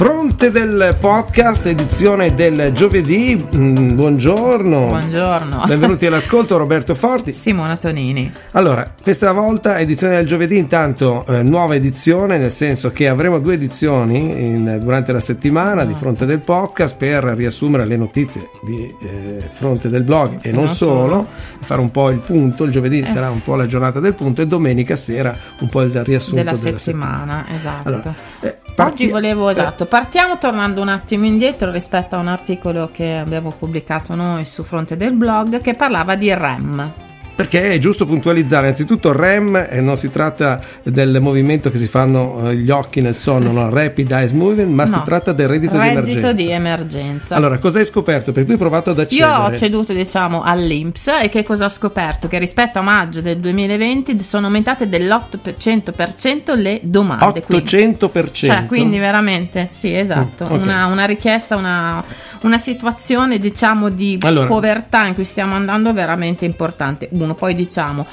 Fronte del podcast, edizione del giovedì. Mm, buongiorno. Buongiorno. Benvenuti all'ascolto, Roberto Forti. Simona Tonini. Allora, questa volta edizione del giovedì, intanto eh, nuova edizione, nel senso che avremo due edizioni in, durante la settimana oh. di mm. Fronte del podcast per riassumere le notizie di eh, Fronte del blog e non, non solo, solo, fare un po' il punto. Il giovedì eh. sarà un po' la giornata del punto e domenica sera un po' il riassunto della, della settimana. settimana. Esatto. Allora, eh, parti- Oggi volevo eh, esatto partiamo tornando un attimo indietro rispetto a un articolo che abbiamo pubblicato noi su Fronte del Blog che parlava di REM, perché è giusto puntualizzare innanzitutto REM e eh, non si tratta del movimento che si fanno eh, gli occhi nel sonno, no? rapid eyes movement, ma no. si tratta del reddito, reddito di emergenza. di emergenza. Allora, cosa hai scoperto? Perché tu hai provato ad accedere. Io ho ceduto, diciamo, all'Inps e che cosa ho scoperto? Che rispetto a maggio del 2020 sono aumentate dell'800% le domande. 800%? Quindi, cioè, quindi veramente, sì, esatto, mm, okay. una, una, richiesta, una, una, situazione, diciamo, di allora, povertà in cui stiamo andando veramente importante. Una qualcuno. Poi diciamo,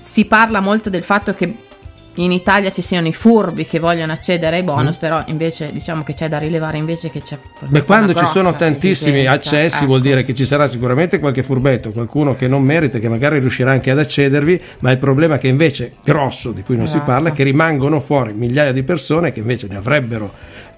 si parla molto del fatto che in Italia ci siano i furbi che vogliono accedere ai bonus, mm. però invece diciamo che c'è da rilevare invece che c'è... Beh, quando ci sono tantissimi esigenza, accessi ecco. vuol dire che ci sarà sicuramente qualche furbetto, qualcuno che non merita, che magari riuscirà anche ad accedervi, ma il problema è che invece grosso, di cui non esatto. si parla, è che rimangono fuori migliaia di persone che invece ne avrebbero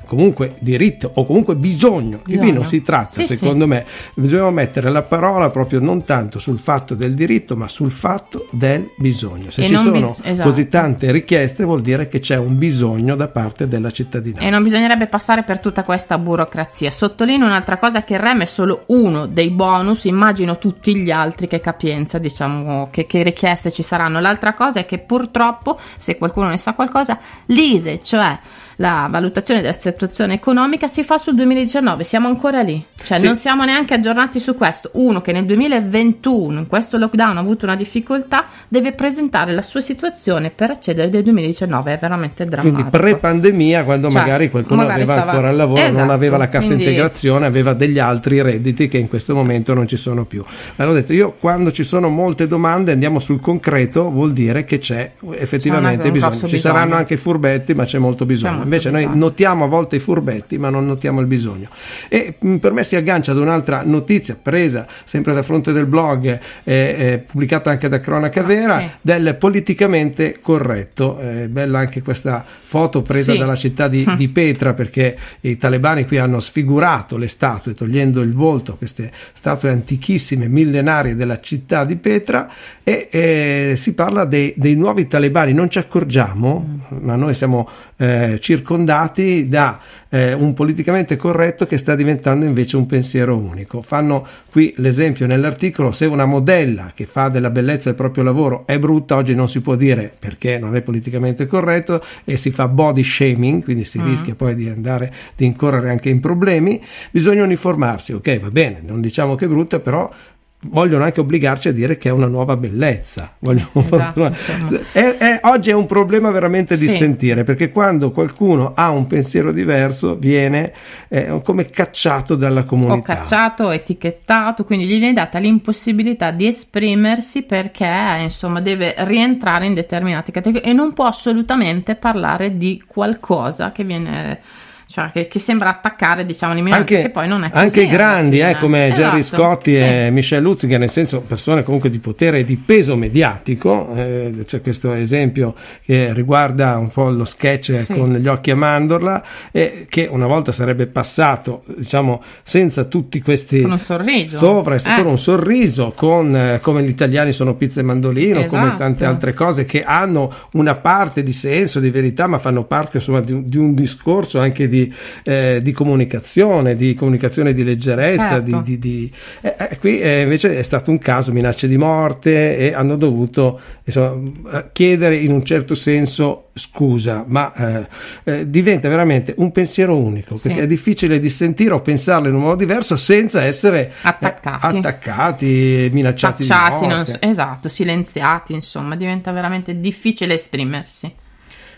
comunque diritto o comunque bisogno, bisogno. qui non si tratta, sì, secondo sì. me, bisogna mettere la parola proprio non tanto sul fatto del diritto, ma sul fatto del bisogno. Se e ci sono bis- esatto. così tante richieste vuol dire che c'è un bisogno da parte della cittadinanza. E non bisognerebbe passare per tutta questa burocrazia. Sottolineo un'altra cosa che il REM è solo uno dei bonus, immagino tutti gli altri che capienza, diciamo, che, che richieste ci saranno. L'altra cosa è che purtroppo, se qualcuno ne sa qualcosa, l'ISE, cioè la valutazione del settore attuazione economica si fa sul 2019, siamo ancora lì, cioè sì. non siamo neanche aggiornati su questo. Uno che nel 2021, in questo lockdown, ha avuto una difficoltà, deve presentare la sua situazione per accedere del 2019, è veramente drammatico. Quindi pre-pandemia, quando cioè, magari qualcuno magari aveva stava... ancora il lavoro, esatto, non aveva la cassa quindi... integrazione, aveva degli altri redditi che in questo momento non ci sono più. Allora ho detto, io quando ci sono molte domande andiamo sul concreto, vuol dire che c'è effettivamente c'è una, bisogno. Ci bisogno. saranno anche furbetti, ma c'è molto bisogno. C'è molto Invece bisogno. noi notiamo a volte volte furbetti, ma non notiamo il bisogno. E mm, per me si aggancia ad un'altra notizia presa sempre da fronte del blog, eh, eh, pubblicata anche da Cronaca ah, Vera, sì. del politicamente corretto. Eh, bella anche questa foto presa sì. dalla città di, di, Petra, perché i talebani qui hanno sfigurato le statue, togliendo il volto a queste statue antichissime, millenarie della città di Petra, e eh, si parla dei, dei, nuovi talebani. Non ci accorgiamo, mm. ma noi siamo eh, circondati da eh, un politicamente corretto che sta diventando invece un pensiero unico. Fanno qui l'esempio nell'articolo, se una modella che fa della bellezza il proprio lavoro è brutta, oggi non si può dire perché non è politicamente corretto e si fa body shaming, quindi si mm. rischia poi di andare, di incorrere anche in problemi, bisogna uniformarsi, ok va bene, non diciamo che è brutta, però vogliono anche obbligarci a dire che è una nuova bellezza. Vogliono... Esatto, è, è, oggi è un problema veramente di sì. sentire, perché quando qualcuno ha un pensiero diverso viene eh, come cacciato dalla comunità. O cacciato, etichettato, quindi gli viene data l'impossibilità di esprimersi perché insomma deve rientrare in determinate categorie e non può assolutamente parlare di qualcosa che viene cioè che, che sembra attaccare diciamo le minoranze anche, che poi non è così anche i eh, grandi eh, come esatto. Gerry Scotti sì. e eh. Michel Luziger nel senso persone comunque di potere e di peso mediatico eh, c'è questo esempio che riguarda un po' lo sketch sì. con gli occhi a mandorla e che una volta sarebbe passato diciamo senza tutti questi con un sorriso sopra con eh. un sorriso con come gli italiani sono pizza e mandolino esatto. come tante altre cose che hanno una parte di senso di verità ma fanno parte insomma di, di un discorso anche di di, eh, di, comunicazione, di comunicazione di leggerezza. Certo. Di, di, eh, eh, qui eh, invece è stato un caso, minacce di morte e hanno dovuto insomma, eh, chiedere in un certo senso scusa, ma eh, diventa veramente un pensiero unico, sì. perché è difficile dissentire o pensarlo in un modo diverso senza essere attaccati, attaccati minacciati. Tacciati, so, esatto, silenziati, insomma, diventa veramente difficile esprimersi.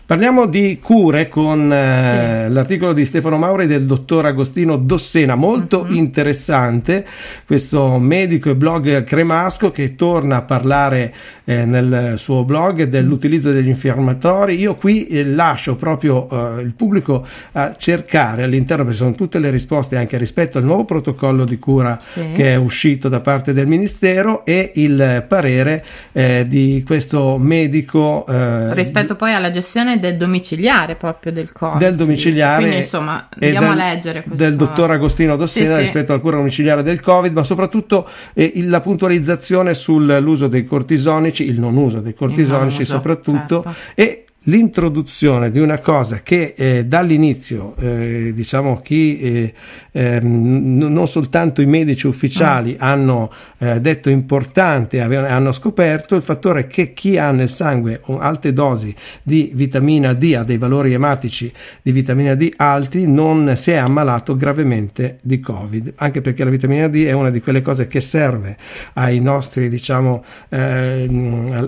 Parliamo di cure con eh, sì. l'articolo di Stefano Mauri del dottor Agostino Dossena, molto mm-hmm. interessante, questo medico e blogger cremasco che torna a parlare eh, nel suo blog dell'utilizzo degli infiammatori. Io qui eh, lascio proprio eh, il pubblico a cercare all'interno, perché sono tutte le risposte anche rispetto al nuovo protocollo di cura sì. che è uscito da parte del Ministero e il parere eh, di questo medico. Eh, rispetto poi alla gestione del domiciliare proprio del corpo. Del domiciliare. Quindi insomma andiamo del, a leggere questo. Del dottor Agostino Dossena sì, rispetto sì. al cura domiciliare del Covid, ma soprattutto eh, la puntualizzazione sull'uso dei cortisonici, il non uso dei cortisonici soprattutto certo. e l'introduzione di una cosa che eh, dall'inizio, eh, diciamo, chi eh, ehm, non soltanto i medici ufficiali ah. hanno eh, detto importante, ave- hanno scoperto il fattore che chi ha nel sangue alte dosi di vitamina D, ha dei valori ematici di vitamina D alti, non si è ammalato gravemente di Covid, anche perché la vitamina D è una di quelle cose che serve ai nostri, diciamo, eh,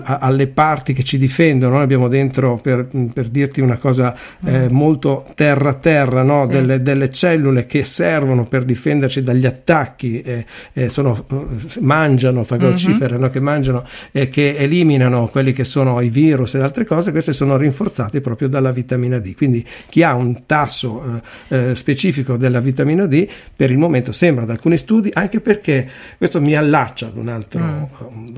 alle parti che ci difendono, noi abbiamo dentro per per, per dirti una cosa eh, molto terra-terra, no? sì. delle, delle, cellule che servono per difenderci dagli attacchi, eh, eh, sono, mangiano, fagocifere, mhm. mm-hmm. no? che mangiano e che eliminano quelli che sono i virus e altre cose, queste sono rinforzate proprio dalla vitamina D. Quindi chi ha un tasso eh, eh, specifico della vitamina D per il momento sembra da alcuni studi, anche perché questo mi allaccia ad un'altra mm. Eh,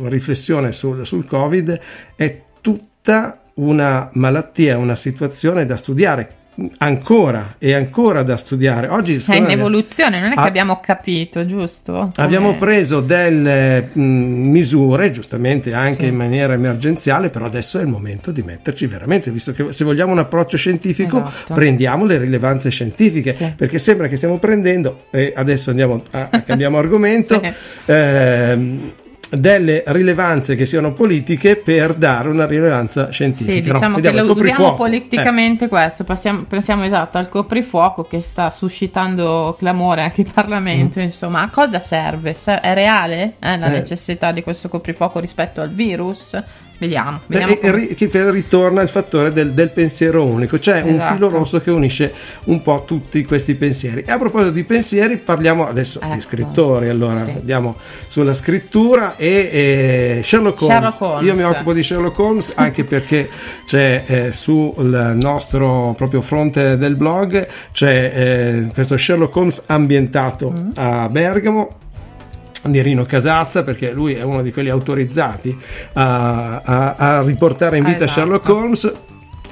riflessione sul, sul Covid, è tutta una malattia, una situazione da studiare ancora e ancora da studiare. Oggi è in evoluzione, non è che abbiamo capito, giusto? Come... Abbiamo eh. preso delle mm, misure, giustamente anche sì. in maniera emergenziale, però adesso è il momento di metterci veramente, visto che se vogliamo un approccio scientifico, esatto. prendiamo le rilevanze scientifiche, sì. perché sembra che stiamo prendendo, e adesso andiamo a, a cambiamo argomento, sì. ehm, delle rilevanze che siano politiche per dare una rilevanza scientifica. Sì, diciamo no, che lo usiamo eh. politicamente eh. questo, passiamo, pensiamo esatto al coprifuoco che sta suscitando clamore anche in Parlamento, mm. insomma, a cosa serve? È reale eh, la eh. necessità di questo coprifuoco rispetto al virus? Vediamo. vediamo e, che ritorna il fattore del, del pensiero unico, cioè esatto. un filo rosso che unisce un po' tutti questi pensieri. E a proposito di pensieri, parliamo adesso ecco. di scrittori. Allora, sì. andiamo sulla scrittura e, e Sherlock, Holmes. Sherlock, Holmes. Io mi occupo di Sherlock Holmes anche perché c'è eh, sul nostro proprio fronte del blog c'è eh, questo Sherlock Holmes ambientato mm. a Bergamo di Rino Casazza perché lui è uno di quelli autorizzati a, a, a riportare in vita ah, esatto. Sherlock Holmes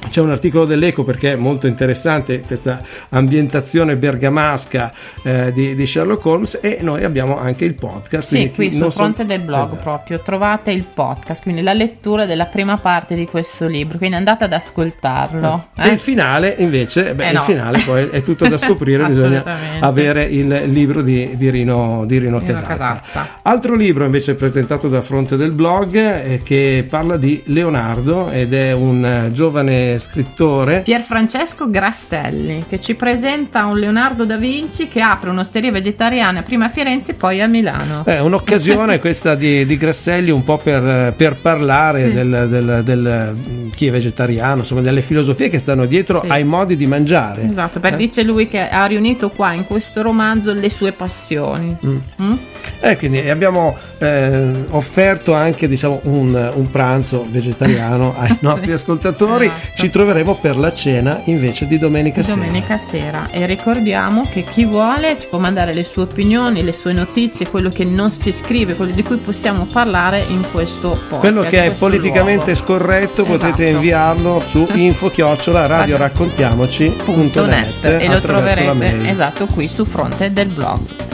c'è un articolo dell'Eco perché è molto interessante questa ambientazione bergamasca eh, di, di, Sherlock Holmes e noi abbiamo anche il podcast. Sì, qui sul fronte so... del blog esatto. proprio trovate il podcast, quindi la lettura della prima parte di questo libro, quindi andate ad ascoltarlo. Eh. Eh. E il finale invece, beh, eh no. il finale poi è tutto da scoprire, bisogna avere il libro di, di Rino, di Rino, Rino Casazza. Casazza. Altro libro invece presentato da fronte del blog eh, che parla di Leonardo ed è un eh, giovane grande scrittore Pierfrancesco Grasselli che ci presenta un Leonardo da Vinci che apre un'osteria vegetariana prima a Firenze e poi a Milano. È un'occasione questa di, di, Grasselli un po' per, per parlare sì. del, del, del, chi è vegetariano, insomma delle filosofie che stanno dietro sì. ai modi di mangiare. Esatto, perché eh? dice lui che ha riunito qua in questo romanzo le sue passioni. Mm. Mm? E eh, quindi abbiamo eh, offerto anche diciamo, un, un pranzo vegetariano ai nostri ascoltatori. Esatto. Ci troveremo per la cena invece di domenica, domenica sera. Domenica sera e ricordiamo che chi vuole ci può mandare le sue opinioni, le sue notizie, quello che non si scrive, quello di cui possiamo parlare in questo podcast. Quello che è politicamente luogo. scorretto esatto. potete inviarlo su info chiocciola radio raccontiamoci.net e lo troverete esatto qui su fronte del blog.